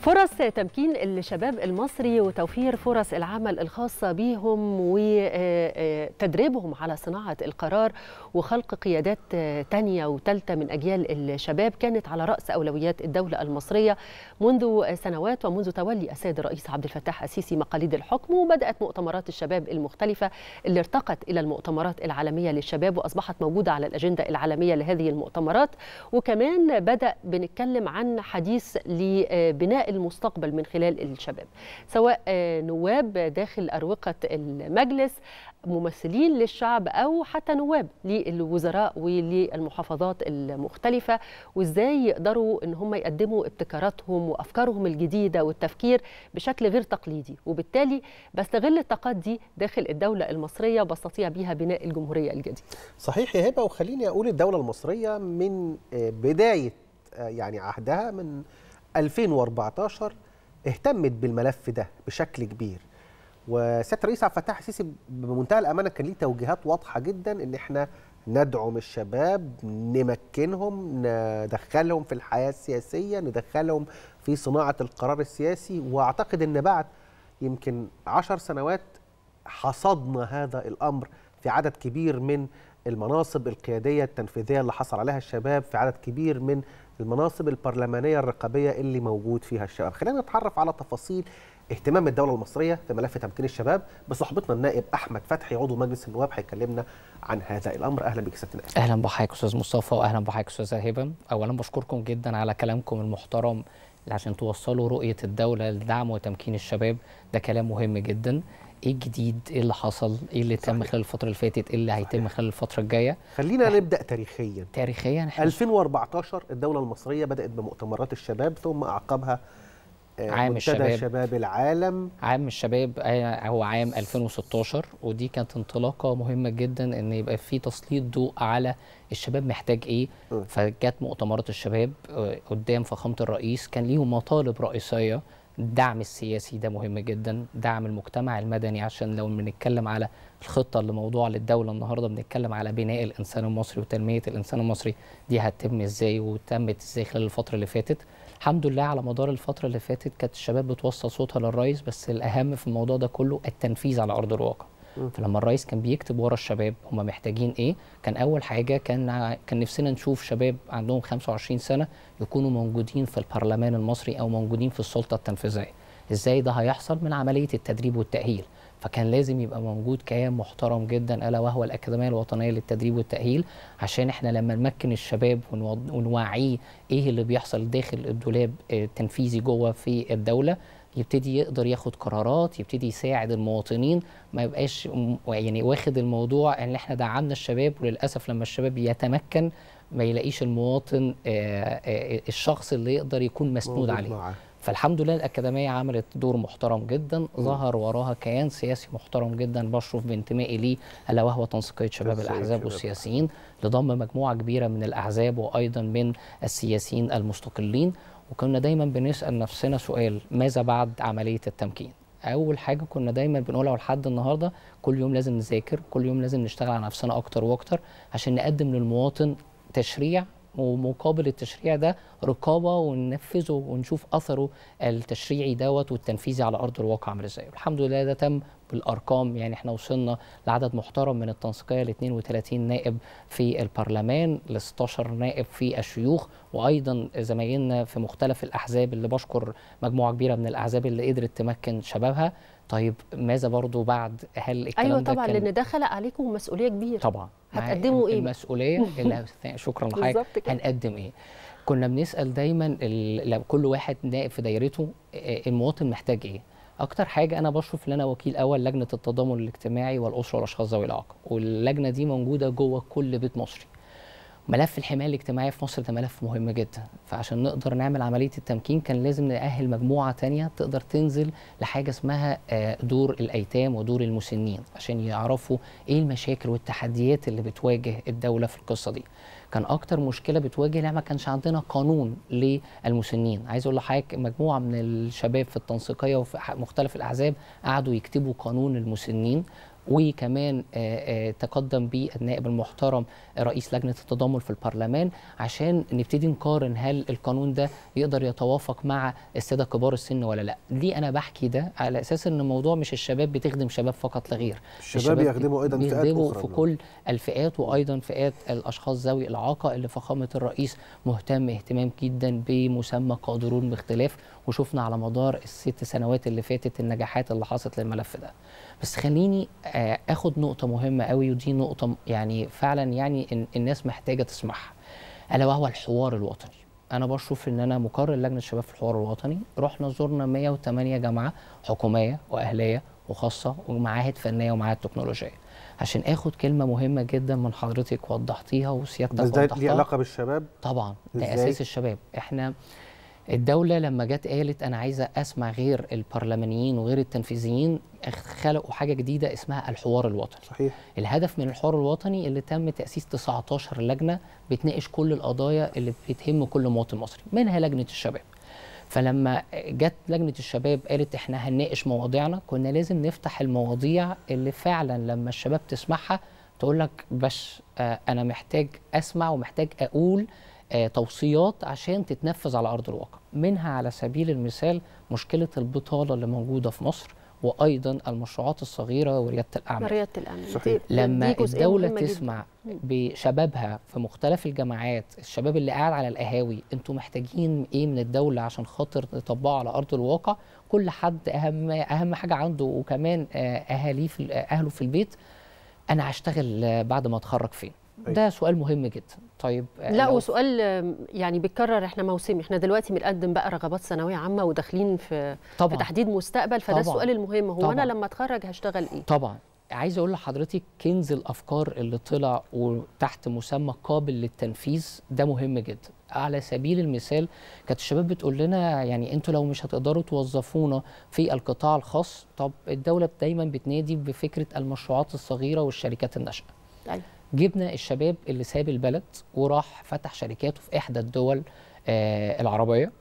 فرص تمكين الشباب المصري وتوفير فرص العمل الخاصة بهم وتدريبهم على صناعة القرار وخلق قيادات تانية وتالتة من أجيال الشباب كانت على رأس أولويات الدولة المصرية منذ سنوات ومنذ تولي السيد الرئيس عبد الفتاح السيسي مقاليد الحكم وبدأت مؤتمرات الشباب المختلفة اللي ارتقت إلى المؤتمرات العالمية للشباب وأصبحت موجودة على الأجندة العالمية لهذه المؤتمرات وكمان بدأ بنتكلم عن حديث لبناء المستقبل من خلال الشباب سواء آه، نواب داخل أروقة المجلس ممثلين للشعب أو حتى نواب للوزراء وللمحافظات المختلفة وإزاي يقدروا أن هم يقدموا ابتكاراتهم وأفكارهم الجديدة والتفكير بشكل غير تقليدي وبالتالي بستغل الطاقات دي داخل الدولة المصرية بستطيع بيها بناء الجمهورية الجديدة صحيح يا هبة وخليني أقول الدولة المصرية من آه، بداية آه، يعني عهدها من 2014 اهتمت بالملف ده بشكل كبير وسياده الرئيس عبد الفتاح السيسي بمنتهى الامانه كان ليه توجيهات واضحه جدا ان احنا ندعم الشباب نمكنهم ندخلهم في الحياه السياسيه ندخلهم في صناعه القرار السياسي واعتقد ان بعد يمكن عشر سنوات حصدنا هذا الامر في عدد كبير من المناصب القياديه التنفيذيه اللي حصل عليها الشباب في عدد كبير من المناصب البرلمانيه الرقابيه اللي موجود فيها الشباب خلينا نتعرف على تفاصيل اهتمام الدوله المصريه في ملف تمكين الشباب بصحبتنا النائب احمد فتحي عضو مجلس النواب هيكلمنا عن هذا الامر اهلا بك سيادة اهلا بحضرتك استاذ مصطفى واهلا بحضرتك استاذه هبه اولا بشكركم جدا على كلامكم المحترم عشان توصلوا رؤيه الدوله لدعم وتمكين الشباب ده كلام مهم جدا ايه الجديد ايه اللي حصل ايه اللي تم خلال الفتره اللي فاتت ايه اللي هيتم خلال الفتره الجايه خلينا نبدا تاريخيا تاريخيا 2014 الدوله المصريه بدات بمؤتمرات الشباب ثم اعقبها آه، عام الشباب شباب العالم عام الشباب آه، هو عام 2016 ودي كانت انطلاقه مهمه جدا ان يبقى في تسليط ضوء على الشباب محتاج ايه فجت مؤتمرات الشباب آه، قدام فخامه الرئيس كان ليهم مطالب رئيسيه الدعم السياسي ده مهم جدا دعم المجتمع المدني عشان لو بنتكلم على الخطة اللي موضوع للدولة النهاردة بنتكلم على بناء الإنسان المصري وتنمية الإنسان المصري دي هتتم إزاي وتمت إزاي خلال الفترة اللي فاتت الحمد لله على مدار الفترة اللي فاتت كانت الشباب بتوصل صوتها للرئيس بس الأهم في الموضوع ده كله التنفيذ على أرض الواقع فلما الرئيس كان بيكتب ورا الشباب هم محتاجين ايه كان اول حاجه كان كان نفسنا نشوف شباب عندهم 25 سنه يكونوا موجودين في البرلمان المصري او موجودين في السلطه التنفيذيه ازاي ده هيحصل من عمليه التدريب والتاهيل فكان لازم يبقى موجود كيان محترم جدا الا وهو الاكاديميه الوطنيه للتدريب والتاهيل عشان احنا لما نمكن الشباب ونوعيه ايه اللي بيحصل داخل الدولاب آه، التنفيذي جوه في الدوله يبتدي يقدر ياخد قرارات يبتدي يساعد المواطنين ما يبقاش يعني واخد الموضوع ان يعني احنا دعمنا الشباب وللاسف لما الشباب يتمكن ما يلاقيش المواطن آه، آه، آه، الشخص اللي يقدر يكون مسنود عليه معه. فالحمد لله الأكاديمية عملت دور محترم جدا م. ظهر وراها كيان سياسي محترم جدا بشرف بانتمائي ليه ألا وهو تنسيقية شباب الأحزاب والسياسيين لضم مجموعة كبيرة من الأحزاب وأيضا من السياسيين المستقلين وكنا دايما بنسال نفسنا سؤال ماذا بعد عمليه التمكين اول حاجه كنا دايما بنقولها لحد النهارده كل يوم لازم نذاكر كل يوم لازم نشتغل على نفسنا اكتر واكتر عشان نقدم للمواطن تشريع ومقابل التشريع ده رقابه وننفذه ونشوف اثره التشريعي دوت والتنفيذي على ارض الواقع عامل ازاي والحمد لله ده تم بالارقام يعني احنا وصلنا لعدد محترم من التنسيقيه ل 32 نائب في البرلمان ل 16 نائب في الشيوخ وايضا زمايلنا في مختلف الاحزاب اللي بشكر مجموعه كبيره من الاحزاب اللي قدرت تمكن شبابها طيب ماذا برضو بعد هل الكلام ايوه طبعا كان... لان ده خلق عليكم مسؤوليه كبيره طبعا هتقدموا ايه المسؤوليه اللي شكرا لحضرتك هنقدم ايه كنا بنسال دايما ال... كل واحد نائب في دايرته آه، المواطن محتاج ايه اكتر حاجه انا بشرف ان انا وكيل اول لجنه التضامن الاجتماعي والاسره والاشخاص ذوي الاعاقه واللجنه دي موجوده جوه كل بيت مصري ملف الحمايه الاجتماعيه في مصر ده ملف مهم جدا فعشان نقدر نعمل عمليه التمكين كان لازم نأهل مجموعه تانية تقدر تنزل لحاجه اسمها آه، دور الايتام ودور المسنين عشان يعرفوا ايه المشاكل والتحديات اللي بتواجه الدوله في القصه دي كان اكتر مشكله بتواجه ما كانش عندنا قانون للمسنين عايز اقول لحضرتك مجموعه من الشباب في التنسيقيه وفي مختلف الاحزاب قعدوا يكتبوا قانون المسنين وكمان آه، آه، تقدم به النائب المحترم رئيس لجنه التضامن في البرلمان عشان نبتدي نقارن هل القانون ده يقدر يتوافق مع الساده كبار السن ولا لا ليه انا بحكي ده على اساس ان الموضوع مش الشباب بتخدم شباب فقط لا غير الشباب, يخدموا ايضا فئات بيخدموا في كل الفئات وايضا فئات الاشخاص ذوي الاعاقه اللي فخامه الرئيس مهتم اهتمام جدا بمسمى قادرون باختلاف وشفنا على مدار الست سنوات اللي فاتت النجاحات اللي حصلت للملف ده بس خليني آه، اخد نقطه مهمه قوي ودي نقطه يعني فعلا يعني الناس محتاجه تسمعها الا وهو الحوار الوطني انا بشوف ان انا مقرر لجنه الشباب في الحوار الوطني رحنا زرنا 108 جامعه حكوميه واهليه وخاصه ومعاهد فنيه ومعاهد تكنولوجيه عشان اخد كلمه مهمه جدا من حضرتك وضحتيها وسيادتك بس ده ليه علاقه بالشباب طبعا ده اساس الشباب احنا الدولة لما جت قالت أنا عايزة أسمع غير البرلمانيين وغير التنفيذيين خلقوا حاجة جديدة اسمها الحوار الوطني صحيح. الهدف من الحوار الوطني اللي تم تأسيس 19 لجنة بتناقش كل القضايا اللي بتهم كل مواطن مصري منها لجنة الشباب فلما جت لجنه الشباب قالت احنا هنناقش مواضيعنا كنا لازم نفتح المواضيع اللي فعلا لما الشباب تسمعها تقول لك باش آه، انا محتاج اسمع ومحتاج اقول آه، توصيات عشان تتنفذ على ارض الواقع منها على سبيل المثال مشكله البطاله اللي موجوده في مصر وايضا المشروعات الصغيره ورياده الاعمال رياده الاعمال صحيح. لما الدوله تسمع بشبابها في مختلف الجامعات الشباب اللي قاعد على القهاوي انتم محتاجين ايه من الدوله عشان خاطر نطبقه على ارض الواقع كل حد اهم اهم حاجه عنده وكمان آه، اهاليه في اهله في البيت انا هشتغل بعد ما اتخرج فين طيب. ده سؤال مهم جدا طيب آه، لا وسؤال آه، يعني بيتكرر احنا موسمي احنا دلوقتي بنقدم بقى رغبات ثانويه عامه وداخلين في, طبعًا. في تحديد مستقبل فده طبعًا. السؤال المهم هو طبعًا. انا لما اتخرج هشتغل ايه طبعا عايز اقول لحضرتك كنز الافكار اللي طلع وتحت مسمى قابل للتنفيذ ده مهم جدا على سبيل المثال كانت الشباب بتقول لنا يعني انتوا لو مش هتقدروا توظفونا في القطاع الخاص طب الدوله دايما بتنادي بفكره المشروعات الصغيره والشركات الناشئه أيوة. جبنا الشباب اللي ساب البلد وراح فتح شركاته في احدى الدول آه، العربيه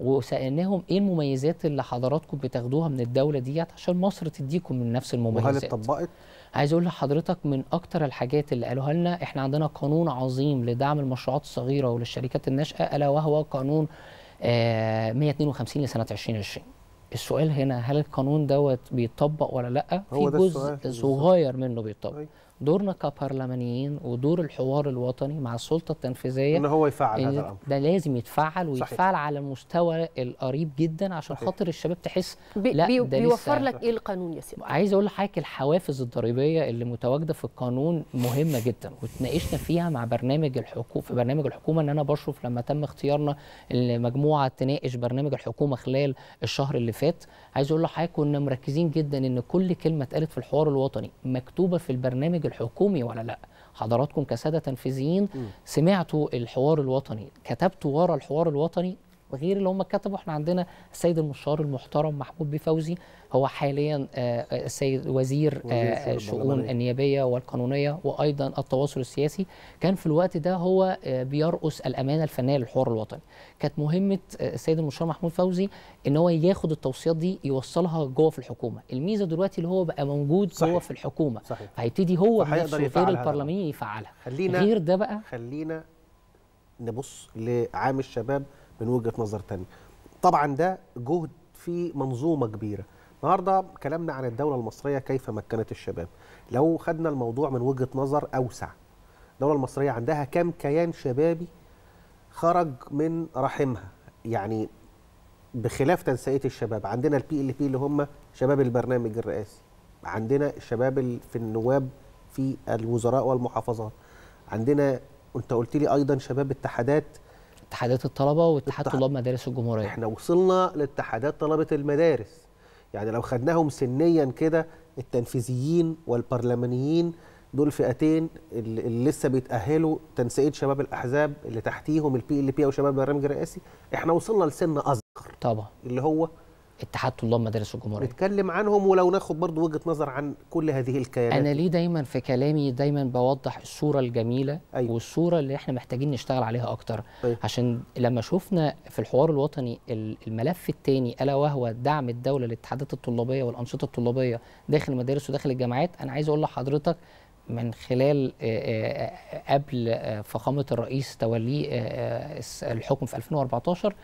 وسالناهم ايه المميزات اللي حضراتكم بتاخدوها من الدوله ديت عشان مصر تديكم من نفس المميزات وهل اتطبقت عايز اقول لحضرتك من اكتر الحاجات اللي قالوها لنا احنا عندنا قانون عظيم لدعم المشروعات الصغيره وللشركات الناشئه الا وهو قانون 152 آه، لسنه 2020 السؤال هنا هل القانون دوت بيطبق ولا لا هو في جزء صغير منه بيطبق طيب. دورنا كبرلمانيين ودور الحوار الوطني مع السلطه التنفيذيه ان هو يفعل هذا الامر ده لازم يتفعل ويتفعل صحيح. على المستوى القريب جدا عشان خاطر الشباب تحس لا بي ده بيوفر لك ايه القانون يا سيدي عايز اقول لحضرتك الحوافز الضريبيه اللي متواجده في القانون مهمه جدا وتناقشنا فيها مع برنامج الحكومه في برنامج الحكومه ان انا بشرف لما تم اختيارنا المجموعه تناقش برنامج الحكومه خلال الشهر اللي فات عايز اقول لحضرتك كنا مركزين جدا ان كل كلمه اتقالت في الحوار الوطني مكتوبه في البرنامج الحكومي ولا لا حضراتكم كساده تنفيذيين سمعتوا الحوار الوطني كتبتوا ورا الحوار الوطني غير اللي هم كتبوا احنا عندنا السيد المشار المحترم محمود بفوزي هو حاليا آه، آه، السيد وزير آه، الشؤون النيابيه والقانونيه وايضا التواصل السياسي كان في الوقت ده هو بيرأس الامانه الفنيه للحوار الوطني كانت مهمه السيد المشار محمود فوزي ان هو ياخد التوصيات دي يوصلها جوه في الحكومه الميزه دلوقتي اللي هو بقى موجود صحيح. جوه في الحكومه صحيح. فهيبتدي هو بنفسه غير البرلماني يفعلها غير ده بقى خلينا نبص لعام الشباب من وجهه نظر ثانيه طبعا ده جهد في منظومه كبيره النهارده كلامنا عن الدوله المصريه كيف مكنت الشباب لو خدنا الموضوع من وجهه نظر اوسع الدوله المصريه عندها كم كيان شبابي خرج من رحمها يعني بخلاف تنسيقيه الشباب عندنا البي ال بي اللي هم شباب البرنامج الرئاسي عندنا الشباب في النواب في الوزراء والمحافظات عندنا انت قلت لي ايضا شباب اتحادات اتحادات الطلبه واتحاد طلاب مدارس الجمهوريه احنا وصلنا لاتحادات طلبه المدارس يعني لو خدناهم سنيا كده التنفيذيين والبرلمانيين دول فئتين اللي لسه بيتاهلوا تنسيق شباب الاحزاب اللي تحتيهم البي ال بي او شباب برنامج رئاسي احنا وصلنا لسن اصغر طبعا اللي هو اتحاد طلاب مدارس الجمهوريه نتكلم عنهم ولو ناخد برضو وجهه نظر عن كل هذه الكيانات انا ليه دايما في كلامي دايما بوضح الصوره الجميله أيوة. والصوره اللي احنا محتاجين نشتغل عليها اكتر أيوة. عشان لما شفنا في الحوار الوطني الملف الثاني الا وهو دعم الدوله للاتحادات الطلابيه والانشطه الطلابيه داخل المدارس وداخل الجامعات انا عايز اقول لحضرتك من خلال قبل فخامه الرئيس توليه الحكم في 2014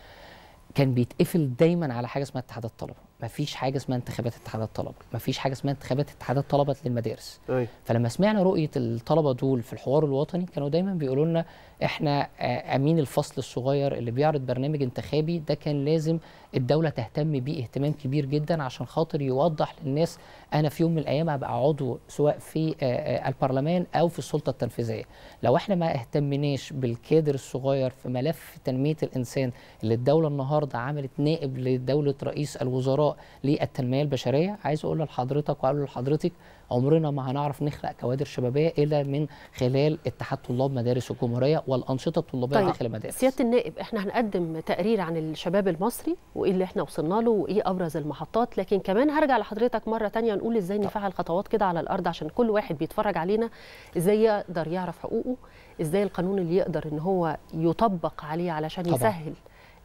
كان بيتقفل دايما على حاجه اسمها اتحاد الطلبه مفيش حاجه اسمها انتخابات اتحادات الطلبه مفيش حاجه اسمها انتخابات اتحادات طلبه للمدارس أي. طيب. فلما سمعنا رؤيه الطلبه دول في الحوار الوطني كانوا دايما بيقولوا لنا احنا آه، امين الفصل الصغير اللي بيعرض برنامج انتخابي ده كان لازم الدوله تهتم بيه اهتمام كبير جدا عشان خاطر يوضح للناس انا في يوم من الايام هبقى عضو سواء في آه، آه، البرلمان او في السلطه التنفيذيه لو احنا ما اهتمناش بالكادر الصغير في ملف تنميه الانسان اللي الدوله النهارده عملت نائب لدوله رئيس الوزراء للتنميه البشريه عايز اقول لحضرتك واقول لحضرتك عمرنا ما هنعرف نخلق كوادر شبابيه الا من خلال اتحاد طلاب مدارس الجمهوريه والانشطه الطلابيه طيب. داخل المدارس سياده النائب احنا هنقدم تقرير عن الشباب المصري وايه اللي احنا وصلنا له وايه ابرز المحطات لكن كمان هرجع لحضرتك مره ثانيه نقول ازاي نفعل خطوات كده على الارض عشان كل واحد بيتفرج علينا ازاي يقدر يعرف حقوقه ازاي القانون اللي يقدر ان هو يطبق عليه علشان طبعا. يسهل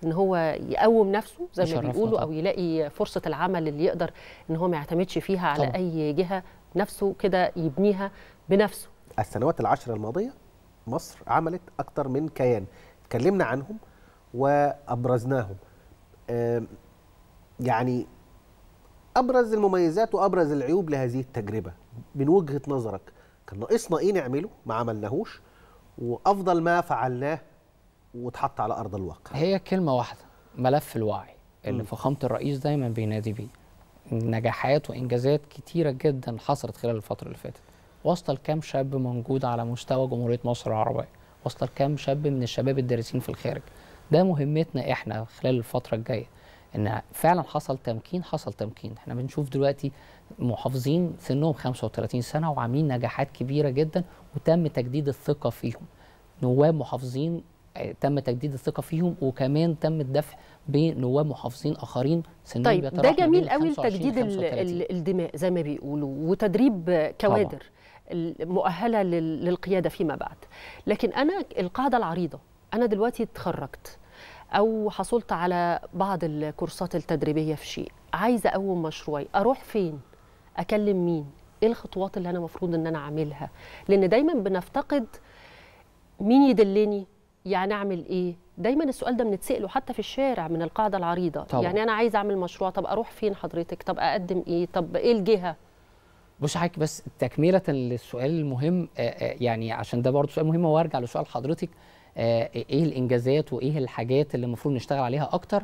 ان هو يقوم نفسه زي ما بيقولوا او يلاقي فرصه العمل اللي يقدر ان هو ما يعتمدش فيها على طبعا. اي جهه نفسه كده يبنيها بنفسه السنوات العشر الماضيه مصر عملت اكتر من كيان اتكلمنا عنهم وابرزناهم يعني ابرز المميزات وابرز العيوب لهذه التجربه من وجهه نظرك كان ناقصنا ايه نعمله ما عملناهوش وافضل ما فعلناه واتحط على ارض الواقع هي كلمه واحده ملف الوعي اللي فخامه الرئيس دايما بينادي بيه نجاحات وانجازات كتيره جدا حصلت خلال الفتره اللي فاتت واصله لكام شاب موجود على مستوى جمهوريه مصر العربيه واصله لكام شاب من الشباب الدارسين في الخارج ده مهمتنا احنا خلال الفتره الجايه ان فعلا حصل تمكين حصل تمكين احنا بنشوف دلوقتي محافظين سنهم 35 سنه وعاملين نجاحات كبيره جدا وتم تجديد الثقه فيهم نواب محافظين تم تجديد الثقه فيهم وكمان تم الدفع بنواب محافظين اخرين سنهم طيب ده جميل قوي تجديد الدماء زي ما بيقولوا وتدريب كوادر طبعا. مؤهله للقياده فيما بعد لكن انا القاعده العريضه انا دلوقتي اتخرجت او حصلت على بعض الكورسات التدريبيه في شيء عايزه اقوم مشروعي اروح فين اكلم مين ايه الخطوات اللي انا المفروض ان انا اعملها لان دايما بنفتقد مين يدلني يعني اعمل ايه دايما السؤال ده بنتساله حتى في الشارع من القاعده العريضه طبعا. يعني انا عايز اعمل مشروع طب اروح فين حضرتك طب اقدم ايه طب ايه الجهه بص حضرتك بس تكمله للسؤال المهم آه، آه، يعني عشان ده برضه سؤال مهم وارجع لسؤال حضرتك آه، ايه الانجازات وايه الحاجات اللي المفروض نشتغل عليها اكتر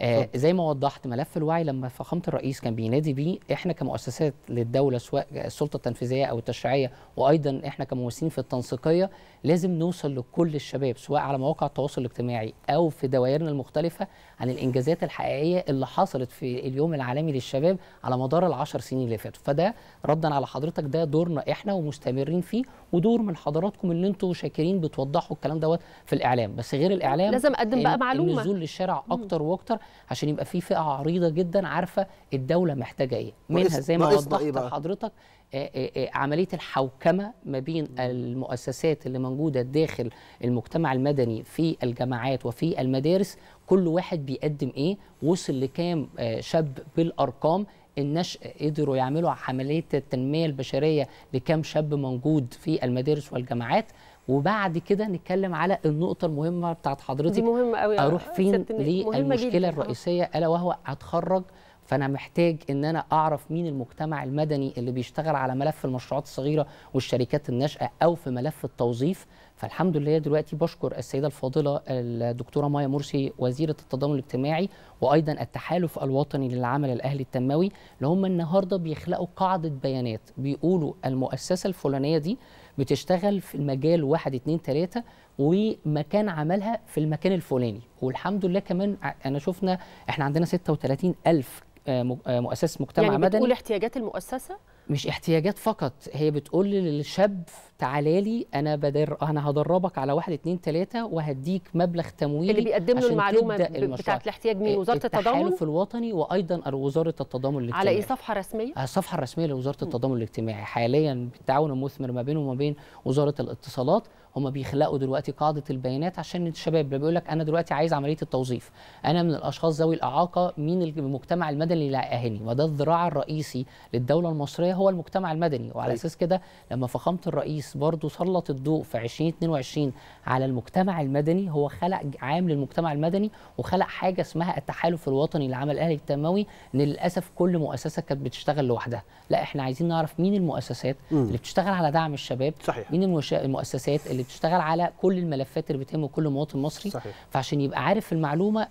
آه زي ما وضحت ملف الوعي لما فخامه الرئيس كان بينادي بيه احنا كمؤسسات للدوله سواء السلطه التنفيذيه او التشريعيه وايضا احنا كممثلين في التنسيقيه لازم نوصل لكل الشباب سواء على مواقع التواصل الاجتماعي او في دوائرنا المختلفه عن الانجازات الحقيقيه اللي حصلت في اليوم العالمي للشباب على مدار العشر سنين اللي فاتوا فده ردا على حضرتك ده دورنا احنا ومستمرين فيه ودور من حضراتكم اللي انتم شاكرين بتوضحوا الكلام دوت في الاعلام بس غير الاعلام لازم اقدم بقى معلومه النزول للشارع اكتر واكتر عشان يبقى في فئه عريضه جدا عارفه الدوله محتاجه ايه منها زي ما وضحت لحضرتك إيه آه، آه، آه، عمليه الحوكمه ما بين المؤسسات اللي موجوده داخل المجتمع المدني في الجامعات وفي المدارس كل واحد بيقدم ايه وصل لكام شاب بالارقام النشء قدروا يعملوا عمليه التنميه البشريه لكام شاب موجود في المدارس والجامعات وبعد كده نتكلم على النقطه المهمه بتاعت حضرتك دي مهمه قوي اروح فين للمشكله الرئيسيه الا وهو هتخرج فانا محتاج ان انا اعرف مين المجتمع المدني اللي بيشتغل على ملف المشروعات الصغيره والشركات الناشئه او في ملف التوظيف فالحمد لله دلوقتي بشكر السيده الفاضله الدكتوره مايا مرسي وزيره التضامن الاجتماعي وايضا التحالف الوطني للعمل الاهلي التنموي اللي هم النهارده بيخلقوا قاعده بيانات بيقولوا المؤسسه الفلانيه دي بتشتغل في المجال 1 2 3 ومكان عملها في المكان الفلاني والحمد لله كمان انا شفنا احنا عندنا 36 ألف آه، آه، مؤسسه مجتمع يعني مدني بتقول احتياجات المؤسسه مش احتياجات فقط هي بتقول للشاب تعالى لي انا بدر انا هدربك على واحد اتنين تلاته وهديك مبلغ تمويلي اللي بيقدم له المعلومه بتاعه الاحتياج من آه، وزاره التضامن التحالف الوطني وايضا وزاره التضامن الاجتماعي على ايه صفحه رسميه؟ الصفحه الرسميه لوزاره التضامن الاجتماعي حاليا بالتعاون المثمر ما بينه وما بين وزاره الاتصالات هم بيخلقوا دلوقتي قاعده البيانات عشان الشباب بيقول لك انا دلوقتي عايز عمليه التوظيف انا من الاشخاص ذوي الاعاقه مين المجتمع المدني اللي هيأهلني وده الذراع الرئيسي للدوله المصريه هو المجتمع المدني وعلى طيب. اساس كده لما فخامه الرئيس برضه سلط الضوء في 2022 على المجتمع المدني هو خلق عام للمجتمع المدني وخلق حاجه اسمها التحالف الوطني لعمل الاهلي التنموي ان للاسف كل مؤسسه كانت بتشتغل لوحدها لا احنا عايزين نعرف مين المؤسسات اللي بتشتغل على دعم الشباب صحيح. مين المؤسسات اللي بتشتغل على كل الملفات اللي بتهم كل مواطن مصري صحيح. فعشان يبقى عارف المعلومه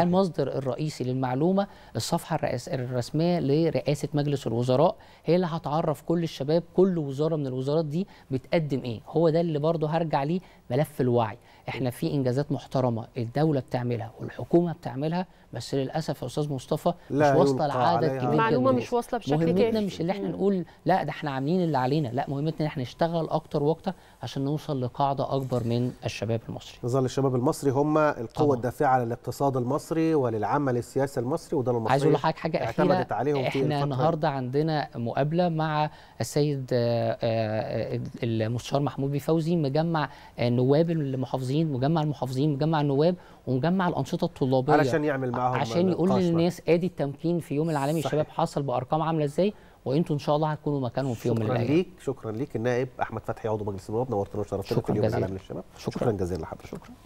المصدر الرئيسي للمعلومه الصفحه الرسميه لرئاسه مجلس الوزراء هي اللي هتعرف كل الشباب كل وزاره من الوزارات دي بتقدم ايه هو ده اللي برضه هرجع ليه ملف الوعي احنا في انجازات محترمه الدوله بتعملها والحكومه بتعملها بس للاسف يا استاذ مصطفى مش واصله لعدد كبير المعلومه مش واصله بشكل كافي مهمتنا مش اللي احنا نقول لا ده احنا عاملين اللي علينا لا مهمتنا ان احنا نشتغل اكتر واكتر عشان نوصل لقاعده اكبر من الشباب المصري يظل الشباب المصري هم القوه الدافعه للاقتصاد المصري وللعمل السياسي المصري وده المصري عايز اقول لحضرتك حاجه اخيره عليهم احنا النهارده عندنا مقابله مع السيد آه، آه، المستشار محمود بفوزي مجمع نواب المحافظين المحافظين مجمع المحافظين مجمع النواب ومجمع الانشطه الطلابيه علشان يعمل معاهم عشان يقول للناس ادي التمكين في يوم العالمي الشباب حصل بارقام عامله ازاي وانتم ان شاء الله هتكونوا مكانهم في يوم من الايام شكرا ليك شكرا ليك النائب احمد فتحي عضو مجلس النواب نورتنا وشرفتنا في اليوم العالمي للشباب شكرا, شكرا جزيلا لحضرتك شكرا